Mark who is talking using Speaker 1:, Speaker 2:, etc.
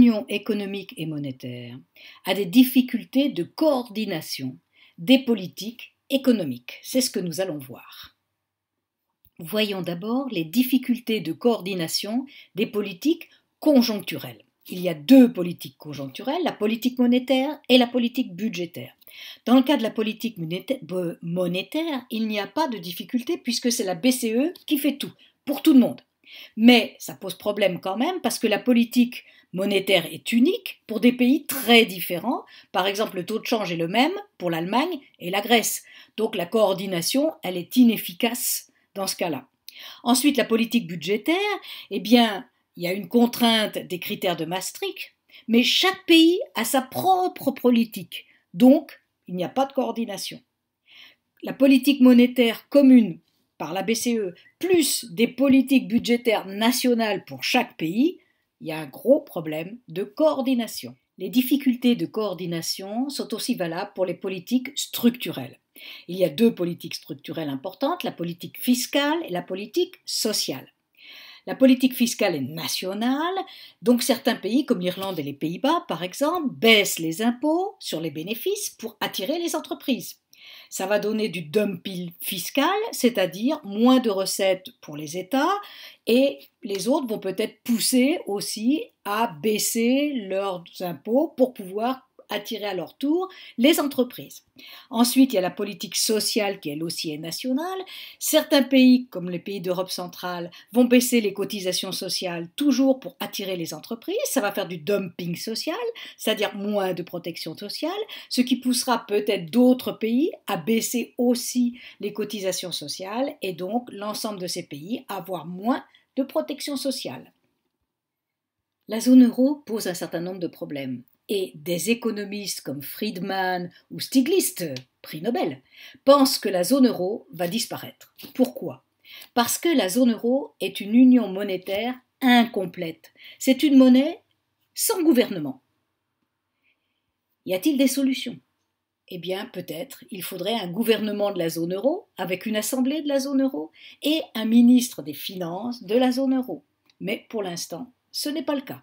Speaker 1: l'Union économique et monétaire à des difficultés de coordination des politiques économiques. C'est ce que nous allons voir. Voyons d'abord les difficultés de coordination des politiques conjoncturelles. Il y a deux politiques conjoncturelles, la politique monétaire et la politique budgétaire. Dans le cas de la politique monétaire, il n'y a pas de difficulté puisque c'est la BCE qui fait tout, pour tout le monde. Mais ça pose problème quand même parce que la politique monétaire est unique pour des pays très différents. Par exemple, le taux de change est le même pour l'Allemagne et la Grèce. Donc la coordination, elle est inefficace dans ce cas-là. Ensuite, la politique budgétaire, eh bien, il y a une contrainte des critères de Maastricht, mais chaque pays a sa propre politique. Donc, il n'y a pas de coordination. La politique monétaire commune par la BCE, plus des politiques budgétaires nationales pour chaque pays, il y a un gros problème de coordination. Les difficultés de coordination sont aussi valables pour les politiques structurelles. Il y a deux politiques structurelles importantes, la politique fiscale et la politique sociale. La politique fiscale est nationale, donc certains pays comme l'Irlande et les Pays-Bas, par exemple, baissent les impôts sur les bénéfices pour attirer les entreprises. Ça va donner du dumping fiscal, c'est-à-dire moins de recettes pour les États, et les autres vont peut-être pousser aussi à baisser leurs impôts pour pouvoir attirer à leur tour les entreprises. Ensuite, il y a la politique sociale qui elle aussi est nationale. Certains pays, comme les pays d'Europe centrale, vont baisser les cotisations sociales toujours pour attirer les entreprises. Ça va faire du dumping social, c'est-à-dire moins de protection sociale, ce qui poussera peut-être d'autres pays à baisser aussi les cotisations sociales et donc l'ensemble de ces pays à avoir moins de protection sociale. La zone euro pose un certain nombre de problèmes et des économistes comme Friedman ou Stiglitz, prix Nobel, pensent que la zone euro va disparaître. Pourquoi Parce que la zone euro est une union monétaire incomplète. C'est une monnaie sans gouvernement. Y a-t-il des solutions Eh bien, peut-être, il faudrait un gouvernement de la zone euro, avec une assemblée de la zone euro, et un ministre des Finances de la zone euro. Mais pour l'instant, ce n'est pas le cas.